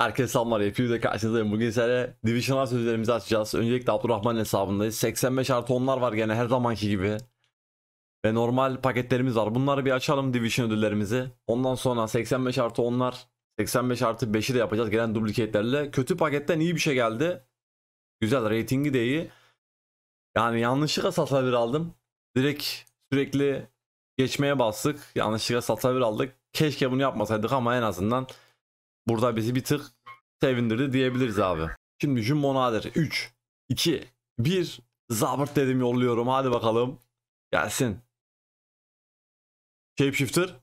Herkese selamlar. Hepinize karşınızdayım. Bugün size Divisional sözlerimizi açacağız. Öncelikle Abdurrahman hesabındayız. 85 artı onlar var gene her zamanki gibi. Ve normal paketlerimiz var. Bunları bir açalım Division ödüllerimizi. Ondan sonra 85 artı onlar 85 artı 5'i de yapacağız gelen duplikate'lerle. Kötü paketten iyi bir şey geldi. Güzel reytingi de iyi. Yani yanlışlıkla satsa aldım. Direkt sürekli geçmeye bastık. Yanlışlıkla satsa aldık. Keşke bunu yapmasaydık ama en azından burada bizi bir tık sevindirdi diyebiliriz abi. Şimdi Jumbo Nadir 3, 2, 1 zabırt dedim yolluyorum hadi bakalım. Gelsin. Shapeshifter.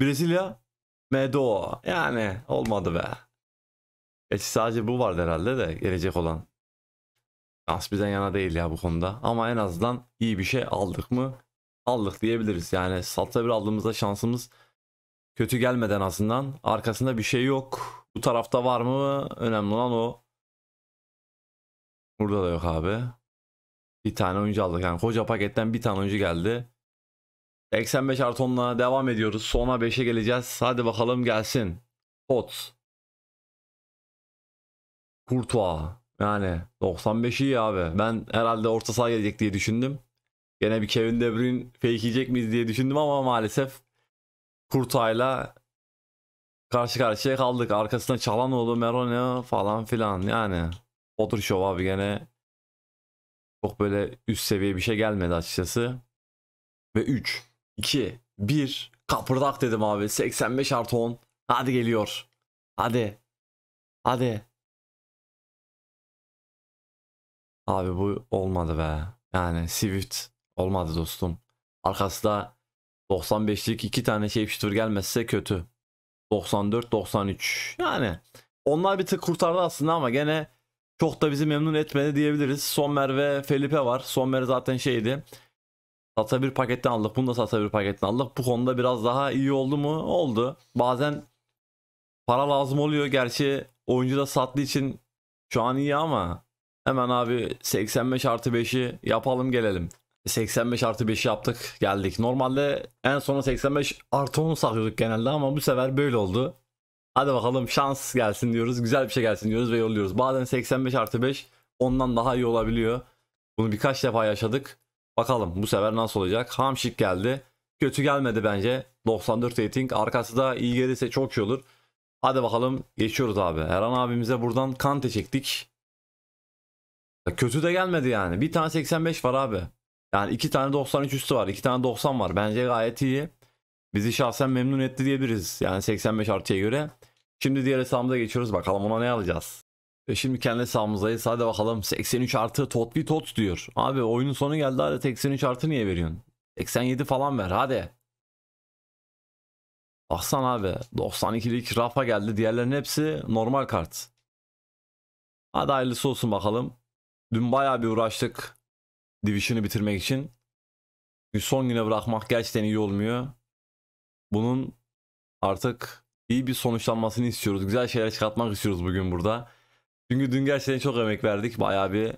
Brezilya. Medo. Yani olmadı be. Gerçi sadece bu vardı herhalde de gelecek olan. Şans bizden yana değil ya bu konuda. Ama en azından iyi bir şey aldık mı? Aldık diyebiliriz. Yani salta bir aldığımızda şansımız Kötü gelmeden aslında Arkasında bir şey yok. Bu tarafta var mı? Önemli olan o. Burada da yok abi. Bir tane oyuncu aldık. Yani koca paketten bir tane oyuncu geldi. 85 artı 10'la devam ediyoruz. Sona 5'e geleceğiz. Hadi bakalım gelsin. Pot. Kurtuğa. Yani 95 iyi abi. Ben herhalde orta saha gelecek diye düşündüm. Gene bir Kevin De Bruyne fake'leyecek miyiz diye düşündüm ama maalesef Kurtay'la karşı karşıya kaldık. Arkasında çalan Çalanoğlu, Merone falan filan yani. Otur şov abi gene çok böyle üst seviye bir şey gelmedi açıkçası. Ve 3, 2, 1 kapırdak dedim abi. 85 artı 10. Hadi geliyor. Hadi. Hadi. Abi bu olmadı be. Yani Swift olmadı dostum. Arkasında 95'lik iki tane shapeshifter gelmezse kötü. 94-93 yani onlar bir tık kurtardı aslında ama gene çok da bizi memnun etmedi diyebiliriz. Sommer ve Felipe var. Sommer zaten şeydi. Sata bir paketten aldık. Bunu da sata bir paketten aldık. Bu konuda biraz daha iyi oldu mu? Oldu. Bazen para lazım oluyor. Gerçi oyuncu da sattığı için şu an iyi ama hemen abi 85 artı 5'i yapalım gelelim. 85 artı 5 yaptık geldik. Normalde en sona 85 artı 10 saklıyorduk genelde ama bu sefer böyle oldu. Hadi bakalım şans gelsin diyoruz. Güzel bir şey gelsin diyoruz ve yolluyoruz. Bazen 85 artı 5 ondan daha iyi olabiliyor. Bunu birkaç defa yaşadık. Bakalım bu sefer nasıl olacak. Hamşik geldi. Kötü gelmedi bence. 94 rating. Arkası da iyi gelirse çok iyi olur. Hadi bakalım geçiyoruz abi. Erhan abimize buradan kante çektik. Kötü de gelmedi yani. Bir tane 85 var abi. Yani iki tane 93 üstü var. iki tane 90 var. Bence gayet iyi. Bizi şahsen memnun etti diyebiliriz. Yani 85 artıya göre. Şimdi diğer hesabımıza geçiyoruz. Bakalım ona ne alacağız. E şimdi kendi hesabımızdayız. Hadi bakalım 83 artı tot bir tot diyor. Abi oyunun sonu geldi. Hadi 83 artı niye veriyorsun? 87 falan ver hadi. Aslan abi 92'lik rafa geldi. Diğerlerinin hepsi normal kart. Hadi hayırlısı olsun bakalım. Dün bayağı bir uğraştık. Division'ı bitirmek için. Son güne bırakmak gerçekten iyi olmuyor. Bunun artık iyi bir sonuçlanmasını istiyoruz. Güzel şeyler çıkartmak istiyoruz bugün burada. Çünkü dün gerçekten çok emek verdik. Bayağı bir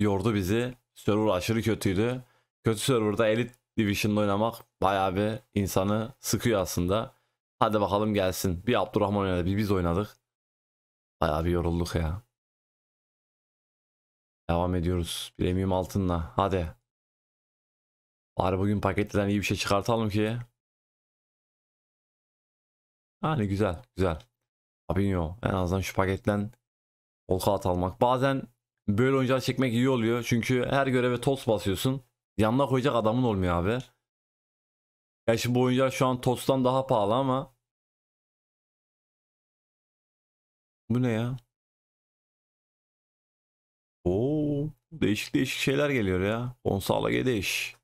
yordu bizi. Server aşırı kötüydü. Kötü serverda elit Division'da oynamak bayağı bir insanı sıkıyor aslında. Hadi bakalım gelsin. Bir Abdurrahman oynadı, bir biz oynadık. Bayağı bir yorulduk ya. Devam ediyoruz. Premium altınla. Hadi. Bari bugün paketleden iyi bir şey çıkartalım ki. Yani güzel. Güzel. Fabinho. En azından şu paketten kol kağıt almak. Bazen böyle oyuncular çekmek iyi oluyor. Çünkü her göreve toz basıyorsun. Yanına koyacak adamın olmuyor abi. Ya şimdi bu oyuncular şu an tostan daha pahalı ama. Bu ne ya? Değişik değişik şeyler geliyor ya. Gonzalo Gedeş.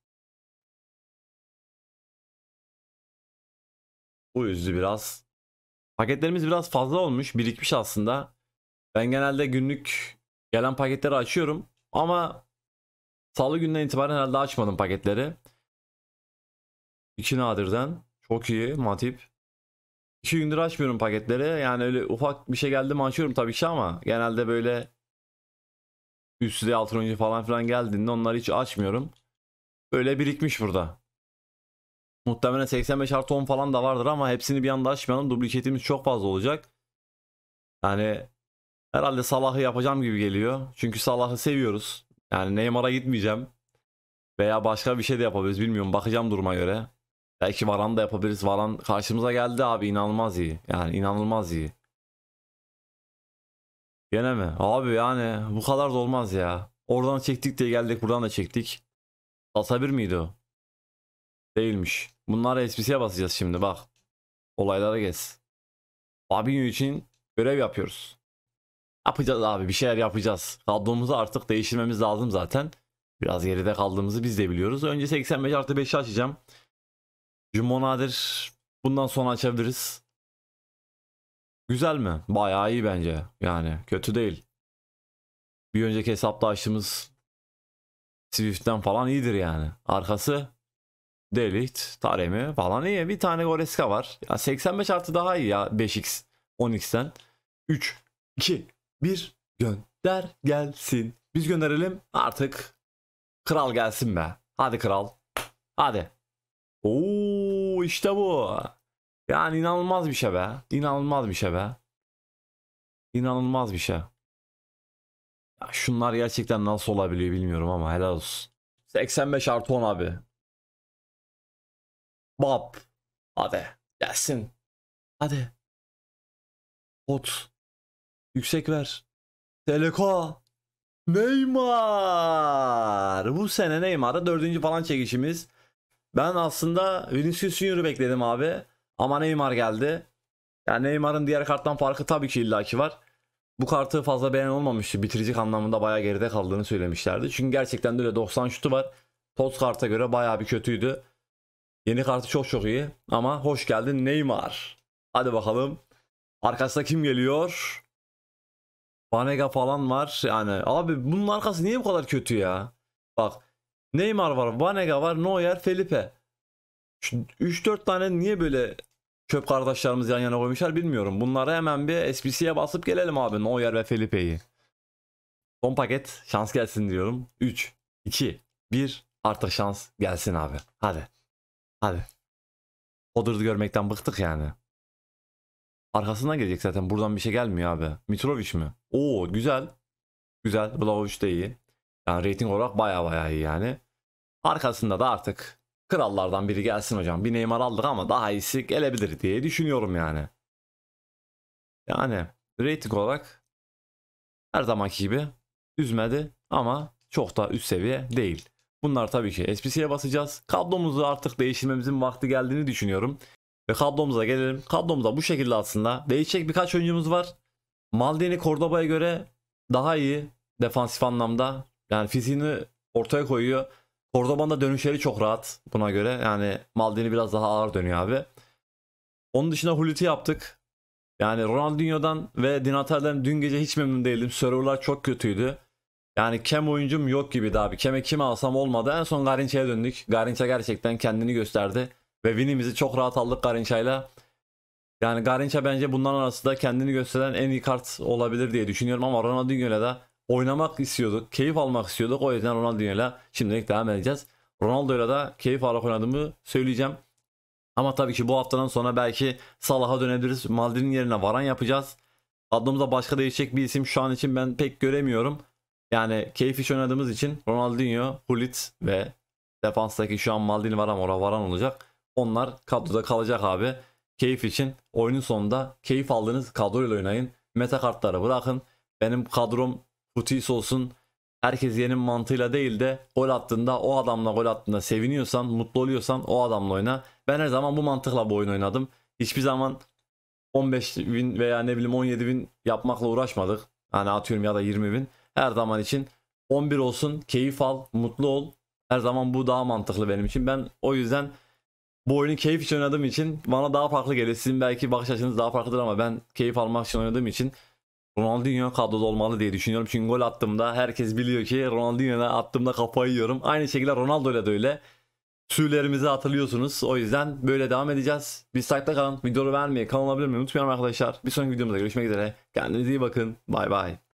Bu yüzü biraz. Paketlerimiz biraz fazla olmuş. Birikmiş aslında. Ben genelde günlük gelen paketleri açıyorum. Ama salı günden itibaren herhalde açmadım paketleri. İki nadirden. Çok iyi. Matip. İki gündür açmıyorum paketleri. Yani öyle ufak bir şey geldi mi açıyorum tabii ki ama genelde böyle üst düzey altın oyuncu falan filan geldiğinde onları hiç açmıyorum. Böyle birikmiş burada. Muhtemelen 85 artı 10 falan da vardır ama hepsini bir anda açmayalım. Dubliketimiz çok fazla olacak. Yani herhalde Salah'ı yapacağım gibi geliyor. Çünkü Salah'ı seviyoruz. Yani Neymar'a gitmeyeceğim. Veya başka bir şey de yapabiliriz bilmiyorum. Bakacağım duruma göre. Belki Varan da yapabiliriz. Varan karşımıza geldi abi inanılmaz iyi. Yani inanılmaz iyi. Gene mi? Abi yani bu kadar da olmaz ya. Oradan çektik diye geldik buradan da çektik. Data 1 miydi o? Değilmiş. Bunlara SPC'ye basacağız şimdi bak. Olaylara gez. Fabinho için görev yapıyoruz. Yapacağız abi bir şeyler yapacağız. Kadromuzu artık değiştirmemiz lazım zaten. Biraz geride kaldığımızı biz de biliyoruz. Önce 85 artı 5'i açacağım. Jumo nadir. Bundan sonra açabiliriz. Güzel mi? Bayağı iyi bence. Yani kötü değil. Bir önceki hesapta açtığımız Swift'ten falan iyidir yani. Arkası Delict, Taremi falan iyi. Bir tane Goreska var. Ya 85 artı daha iyi ya 5x 10x'ten. 3, 2, 1 gönder gelsin. Biz gönderelim artık. Kral gelsin be. Hadi kral. Hadi. Oo işte bu. Yani inanılmaz bir şey be. İnanılmaz bir şey be. İnanılmaz bir şey. Ya şunlar gerçekten nasıl olabiliyor bilmiyorum ama helal olsun. 85 artı 10 abi. Bab. Hadi. Gelsin. Hadi. Ot, Yüksek ver. Teleko. Neymar. Bu sene Neymar'da dördüncü falan çekişimiz. Ben aslında Vinicius Junior'ı bekledim abi. Ama Neymar geldi. Yani Neymar'ın diğer karttan farkı tabii ki illaki var. Bu kartı fazla beğen olmamıştı. Bitiricik anlamında bayağı geride kaldığını söylemişlerdi. Çünkü gerçekten de öyle 90 şutu var. Toz karta göre bayağı bir kötüydü. Yeni kartı çok çok iyi ama hoş geldin Neymar. Hadi bakalım. Arkasında kim geliyor? Banega falan var. Yani abi bunun arkası niye bu kadar kötü ya? Bak Neymar var, Banega var, Neuer, Felipe. 3-4 tane niye böyle çöp kardeşlerimiz yan yana koymuşlar bilmiyorum. Bunları hemen bir SPC'ye basıp gelelim abi. Neuer ve Felipe'yi. Son paket şans gelsin diyorum. 3, 2, 1 artık şans gelsin abi. Hadi. Hadi. Hodder'ı görmekten bıktık yani. Arkasından gelecek zaten. Buradan bir şey gelmiyor abi. Mitrovic mi? Oo güzel. Güzel. Vlahovic de iyi. Yani rating olarak baya baya iyi yani. Arkasında da artık krallardan biri gelsin hocam. Bir Neymar aldık ama daha iyisi gelebilir diye düşünüyorum yani. Yani rating olarak her zamanki gibi üzmedi ama çok da üst seviye değil. Bunlar tabii ki SPC'ye basacağız. Kablomuzu artık değiştirmemizin vakti geldiğini düşünüyorum. Ve kablomuza gelelim. Kablomuza bu şekilde aslında. Değişecek birkaç oyuncumuz var. Maldini Cordoba'ya göre daha iyi defansif anlamda. Yani fiziğini ortaya koyuyor. Cordoba'nda dönüşleri çok rahat buna göre. Yani Maldini biraz daha ağır dönüyor abi. Onun dışında Hulit'i yaptık. Yani Ronaldinho'dan ve Dinatel'den dün gece hiç memnun değildim. Serverlar çok kötüydü. Yani Kem oyuncum yok gibiydi abi. Kem'e kim alsam olmadı. En son Garinça'ya döndük. Garinça gerçekten kendini gösterdi. Ve winimizi çok rahat aldık Garinça'yla. Yani Garinça bence bundan arasında kendini gösteren en iyi kart olabilir diye düşünüyorum ama Ronaldinho'yla da oynamak istiyorduk, keyif almak istiyorduk. O yüzden Ronaldinho'yla şimdilik devam edeceğiz. Ronaldo'yla da keyif alarak oynadığımı söyleyeceğim. Ama tabii ki bu haftadan sonra belki Salah'a dönebiliriz. Maldini'nin yerine Varan yapacağız. Adımıza başka değişecek bir isim şu an için ben pek göremiyorum. Yani keyif iş oynadığımız için Ronaldinho, Hulit ve defanstaki şu an Maldini var ama orada Varan olacak. Onlar kadroda kalacak abi. Keyif için oyunun sonunda keyif aldığınız kadroyla oynayın. Meta kartları bırakın. Benim kadrom Kutis olsun herkes yenin mantığıyla değil de gol attığında o adamla gol attığında seviniyorsan mutlu oluyorsan o adamla oyna. Ben her zaman bu mantıkla bu oyun oynadım. Hiçbir zaman 15 bin veya ne bileyim 17 bin yapmakla uğraşmadık. Hani atıyorum ya da 20 bin. Her zaman için 11 olsun keyif al mutlu ol. Her zaman bu daha mantıklı benim için. Ben o yüzden bu oyunu keyif için oynadığım için bana daha farklı geliyor. Sizin belki bakış açınız daha farklıdır ama ben keyif almak için oynadığım için Ronaldinho kadroda olmalı diye düşünüyorum. Çünkü gol attığımda herkes biliyor ki Ronaldinho'ya attığımda kafayı yiyorum. Aynı şekilde Ronaldo'yla da öyle. Tüylerimizi hatırlıyorsunuz. O yüzden böyle devam edeceğiz. Bir site'da kalın. Videoyu beğenmeyi, kanala abone olmayı unutmayalım arkadaşlar. Bir sonraki videomuzda görüşmek üzere. Kendinize iyi bakın. Bay bay.